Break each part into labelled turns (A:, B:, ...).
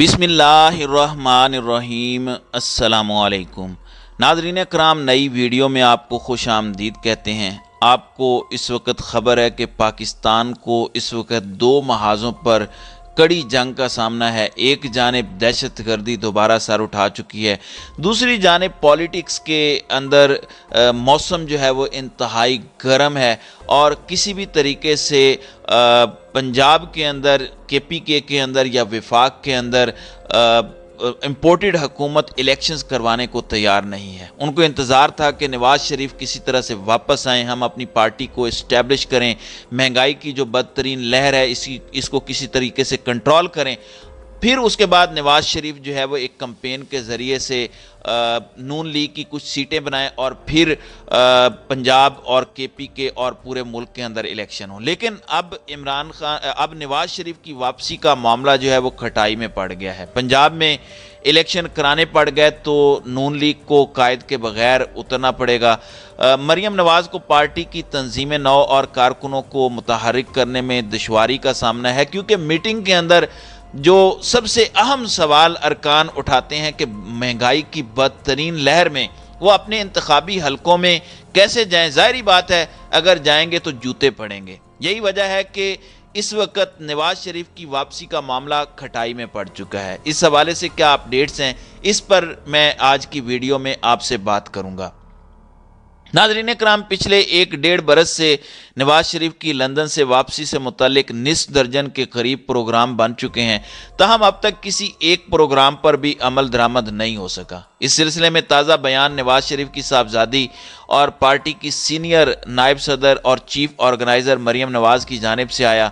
A: बिसमीम् अल्लाम नाजरीन कराम नई वीडियो में आपको खुश आमदीद कहते हैं आपको इस वक्त ख़बर है कि पाकिस्तान को इस वक्त दो महाजों पर कड़ी जंग का सामना है एक जानब दहशत गर्दी दोबारा सर उठा चुकी है दूसरी जानब पॉलिटिक्स के अंदर मौसम जो है वो इंतहाई गर्म है और किसी भी तरीके से पंजाब के अंदर के पी के के अंदर या विफाक के अंदर इम्पोर्टेड हकूमत इलेक्शंस करवाने को तैयार नहीं है उनको इंतज़ार था कि नवाज़ शरीफ किसी तरह से वापस आएँ हम अपनी पार्टी को इस्टेब्लिश करें महंगाई की जो बदतरीन लहर है इसी इसको किसी तरीके से कंट्रोल करें फिर उसके बाद नवाज शरीफ जो है वो एक कंपेन के ज़रिए से नून लीग की कुछ सीटें बनाएं और फिर पंजाब और के पी के और पूरे मुल्क के अंदर इलेक्शन हो लेकिन अब इमरान खान अब नवाज शरीफ की वापसी का मामला जो है वो खटाई में पड़ गया है पंजाब में इलेक्शन कराने पड़ गए तो नून लीग को कायद के बगैर उतरना पड़ेगा मरियम नवाज़ को पार्टी की तंजीम नौ और कारकुनों को मुतहरक करने में दुशारी का सामना है क्योंकि मीटिंग के अंदर जो सबसे अहम सवाल अरकान उठाते हैं कि महंगाई की बदतरीन लहर में वो अपने इंतबी हलकों में कैसे जाएं ज़ाहरी बात है अगर जाएंगे तो जूते पड़ेंगे यही वजह है कि इस वक्त नवाज शरीफ की वापसी का मामला खटाई में पड़ चुका है इस हवाले से क्या अपडेट्स हैं इस पर मैं आज की वीडियो में आपसे बात करूंगा नाजरीन कराम पिछले एक डेढ़ बरस से नवाज शरीफ की लंदन से वापसी से मुतलक निस दर्जन के करीब प्रोग्राम बन चुके हैं तहम अब तक किसी एक प्रोग्राम पर भी अमल दरामद नहीं हो सका इस सिलसिले में ताज़ा बयान नवाज शरीफ की साहबजादी और पार्टी की सीनियर नायब सदर और चीफ ऑर्गेनाइज़र मरीम नवाज़ की जानब से आया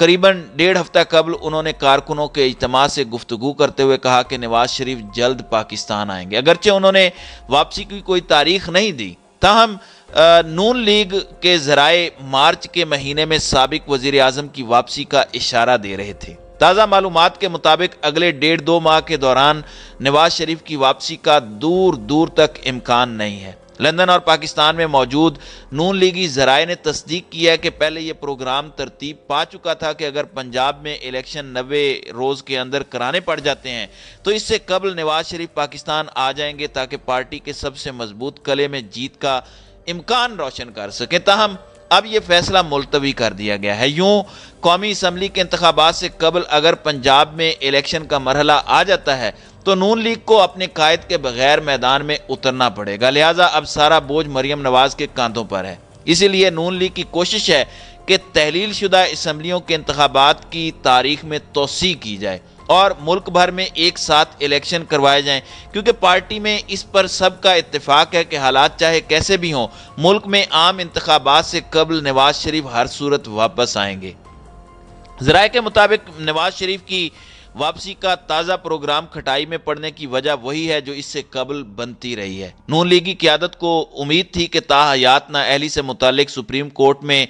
A: करीबन डेढ़ हफ्ता कबल उन्होंने कारकुनों के इजतम से गुफ्तु करते हुए कहा कि नवाज शरीफ जल्द पाकिस्तान आएंगे अगरचे उन्होंने वापसी की कोई तारीख नहीं दी तहम नून लीग के जराए मार्च के महीने में सबक वजीर अजम की वापसी का इशारा दे रहे थे ताज़ा मालूम के मुताबिक अगले डेढ़ दो माह के दौरान नवाज शरीफ की वापसी का दूर दूर तक इम्कान नहीं है लंदन और पाकिस्तान में मौजूद नून लीगी जराए ने तस्दीक किया है कि पहले ये प्रोग्राम तरतीब पा चुका था कि अगर पंजाब में इलेक्शन नबे रोज़ के अंदर कराने पड़ जाते हैं तो इससे कबल नवाज शरीफ पाकिस्तान आ जाएंगे ताकि पार्टी के सबसे मजबूत कले में जीत का इम्कान रोशन कर सकें ताहम अब यह फैसला मुलतवी कर दिया गया है यूं कौमी इसम्बली के इंतबात से कबल अगर पंजाब में इलेक्शन का मरहला आ जाता है तो नून लीग को अपने कायद के बगैर मैदान में उतरना पड़ेगा लिहाजा अब सारा बोझ मरियम नवाज के कांधों पर है इसीलिए नून लीग की कोशिश है कि तहलील शुदा इसम्बलियों के इंतबात की तारीख में तोसी की जाए और मुल्क भर में एक साथ इलेक्शन करवाए जाएं क्योंकि पार्टी में इस पर सबका इतफाक है कि हालात चाहे कैसे भी हों मुल्क में आम इंतबात से कबल नवाज शरीफ हर सूरत वापस आएंगे जराए के मुताबिक नवाज शरीफ की वापसी का ताज़ा प्रोग्राम खटाई में पड़ने की वजह वही है जो इससे कबल बनती रही है नून लीगी क्यादत को उम्मीद थी कि ताहयात अहली से मुतल सुप्रीम कोर्ट में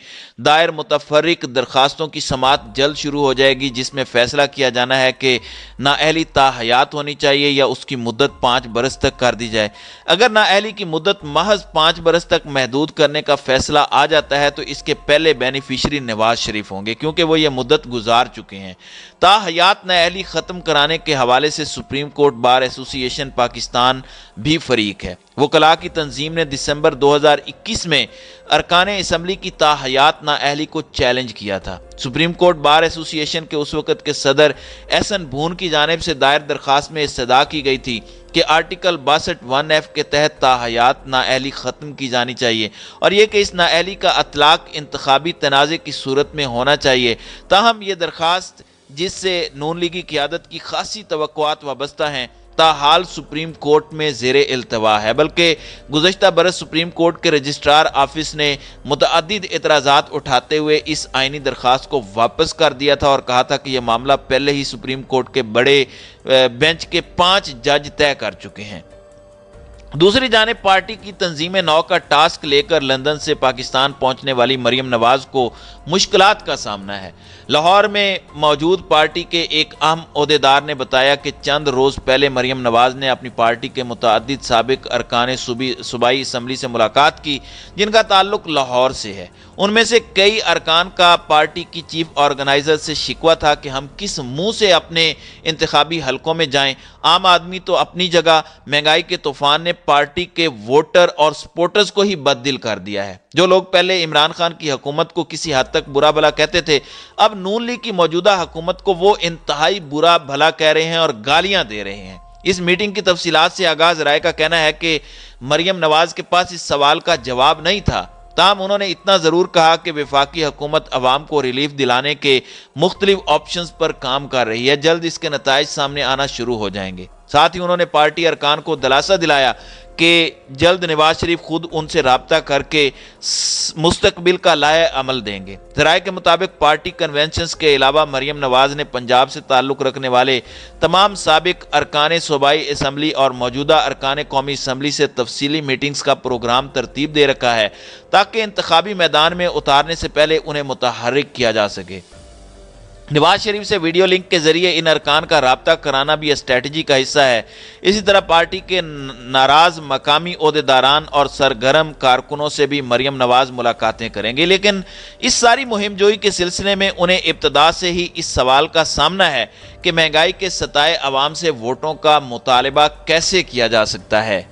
A: दायर मुतफरक दरख्वास्तों की समात जल्द शुरू हो जाएगी जिसमें फ़ैसला किया जाना है कि ना ता ताहयात होनी चाहिए या उसकी मुद्दत पाँच बरस तक कर दी जाए अगर ना अहली की मुद्दत महज पाँच बरस तक महदूद करने का फ़ैसला आ जाता है तो इसके पहले बेनिफिशरी नवाज शरीफ होंगे क्योंकि वो ये मुद्दत गुजार चुके हैं ताहयात अहली बहाली ख़त्म कराने के हवाले से Supreme Court Bar Association Pakistan भी फरीक है वो कला की तंजीम ने दिसंबर 2021 में अरकान इसम्बली की ताहयात ना अहली को चैलेंज किया था सुप्रीम कोर्ट बार एसोसिएशन के उस वक़्त के सदर एहसन भून की जानब से दायर दरख्वास्त में सदा की गई थी कि आर्टिकल बासठ वन एफ के तहत ताहयात नाअहली ख़त्म की जानी चाहिए और यह कि इस नाअहली का अतलाक इंतबी तनाज़े की सूरत में होना चाहिए ताहम ये दरख्वास्त जिससे नून लीगी क्यादत की खासी तो वाबस्ता हैं हाल सुप्रीम कोर्ट में जेर अल्तवा है बल्कि गुजशत बरस सुप्रीम कोर्ट के रजिस्ट्रार ऑफिस ने मतद एतराज़ा उठाते हुए इस आइनी दरख्वास्त को वापस कर दिया था और कहा था कि यह मामला पहले ही सुप्रीम कोर्ट के बड़े बेंच के पाँच जज तय कर चुके हैं दूसरी जानब पार्टी की तंजीम नौ का टास्क लेकर लंदन से पाकिस्तान पहुंचने वाली मरियम नवाज को मुश्किल का सामना है लाहौर में मौजूद पार्टी के एक अहम अहदेदार ने बताया कि चंद रोज़ पहले मरियम नवाज ने अपनी पार्टी के मुतद सबक अरकान सूबाई असम्बली से मुलाकात की जिनका ताल्लुक लाहौर से है उनमें से कई अरकान का पार्टी की चीफ ऑर्गेनाइजर से शिकवा था कि हम किस मुंह से अपने इंतबी हलकों में जाएं आम आदमी तो अपनी जगह महंगाई के तूफान ने पार्टी के वोटर और सपोर्टर्स को ही बददिल कर दिया है जो लोग पहले इमरान खान की हुकूमत को किसी हद तक बुरा भला कहते थे अब नून लीग की मौजूदा हुकूमत को वो इंतहाई बुरा भला कह रहे हैं और गालियां दे रहे हैं इस मीटिंग की तफसीत से आगाज राय का कहना है कि मरियम नवाज के पास इस सवाल का जवाब नहीं था ताहम उन्होंने इतना ज़रूर कहा कि विफाकी हुकूमत अवाम को रिलीफ दिलाने के मुख्तलिफ ऑप्शन पर काम कर रही है जल्द इसके नतज सामने आना शुरू हो जाएंगे साथ ही उन्होंने पार्टी अरकान को दिलासा दिलाया कि जल्द नवाज शरीफ खुद उनसे रबता करके मुस्तबिल का लाए अमल देंगे जराए के मुताबिक पार्टी कन्वेंशन के अलावा मरीम नवाज ने पंजाब से ताल्लुक़ रखने वाले तमाम सबक अरकान सूबाई इसम्बली और मौजूदा अरकान कौमी इसम्बली से तफसीली मीटिंग्स का प्रोग्राम तरतीब दे रखा है ताकि इंतबी मैदान में उतारने से पहले उन्हें मुतहरक किया जा सके नवाज शरीफ से वीडियो लिंक के जरिए इन अरकान का रबता कराना भी स्ट्रेटजी का हिस्सा है इसी तरह पार्टी के नाराज मकामी अहदेदारान और सरगर्म कारकुनों से भी मरियम नवाज मुलाकातें करेंगे लेकिन इस सारी मुहिम जोई के सिलसिले में उन्हें इब्तदा से ही इस सवाल का सामना है कि महंगाई के सताए आवाम से वोटों का मुतालबा कैसे किया जा सकता है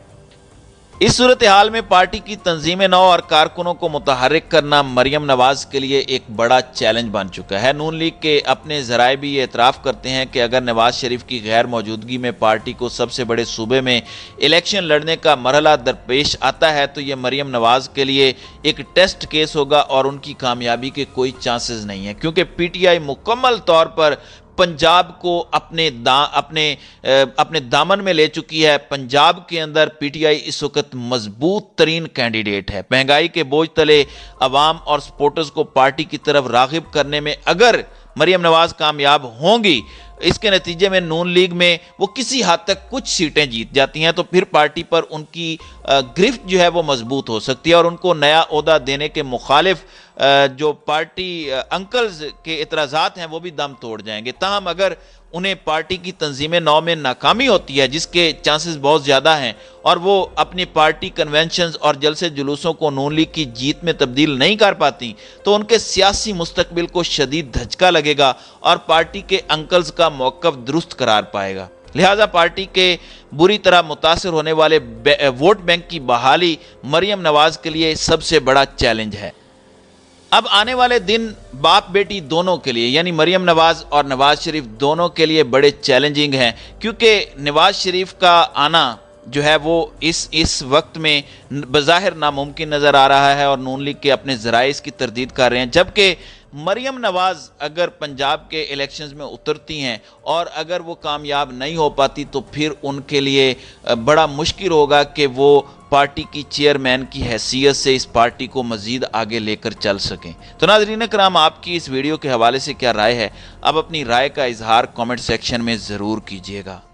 A: इस सूरत हाल में पार्टी की तंजीम नौ और कारकुनों को मुतहरक करना मरियम नवाज के लिए एक बड़ा चैलेंज बन चुका है नून लीग के अपने जराए भी ये इतराफ़ करते हैं कि अगर नवाज शरीफ की गैर मौजूदगी में पार्टी को सबसे बड़े सूबे में इलेक्शन लड़ने का मरहला दरपेश आता है तो ये मरियम नवाज के लिए एक टेस्ट केस होगा और उनकी कामयाबी के कोई चांसेस नहीं है क्योंकि पी टी आई मुकम्मल तौर पर पंजाब को अपने दा अपने अपने दामन में ले चुकी है पंजाब के अंदर पीटीआई इस वक्त मजबूत तरीन कैंडिडेट है महंगाई के बोझ तले अवाम और सपोर्टर्स को पार्टी की तरफ रागिब करने में अगर मरियम नवाज कामयाब होंगी इसके नतीजे में नून लीग में वो किसी हद हाँ तक कुछ सीटें जीत जाती हैं तो फिर पार्टी पर उनकी ग्रिफ्ट जो है वो मजबूत हो सकती है और उनको नया अहदा देने के मुखालिफ जो पार्टी अंकल्स के इतराज़ात हैं वो भी दम तोड़ जाएंगे ताहम अगर उन्हें पार्टी की तंजीम नौ में नाकामी होती है जिसके चांसेस बहुत ज़्यादा हैं और वो अपनी पार्टी कन्वेंशन और जलसे जुलूसों को नून लीग की जीत में तब्दील नहीं कर पाती तो उनके सियासी मुस्तबिल को शदीद धचका लगेगा और पार्टी के अंकल्स का मौक़ दुरुस्त करार पाएगा लिहाजा पार्टी के बुरी तरह मुतासर होने वाले वोट बैंक की बहाली मरियम नवाज़ के लिए सबसे बड़ा चैलेंज है अब आने वाले दिन बाप बेटी दोनों के लिए यानी मरियम नवाज और नवाज शरीफ दोनों के लिए बड़े चैलेंजिंग हैं क्योंकि नवाज शरीफ का आना जो है वो इस इस वक्त में बज़ाहिर नामुमकिन नज़र आ रहा है और नून लीग के अपने ज़रा की तरदीद कर रहे हैं जबकि मरियम नवाज़ अगर पंजाब के इलेक्शंस में उतरती हैं और अगर वो कामयाब नहीं हो पाती तो फिर उनके लिए बड़ा मुश्किल होगा कि वो पार्टी की चेयरमैन की हैसियत से इस पार्टी को मजीद आगे लेकर चल सकें तो नाजरीन कराम आपकी इस वीडियो के हवाले से क्या राय है अब अपनी राय का इजहार कमेंट सेक्शन में ज़रूर कीजिएगा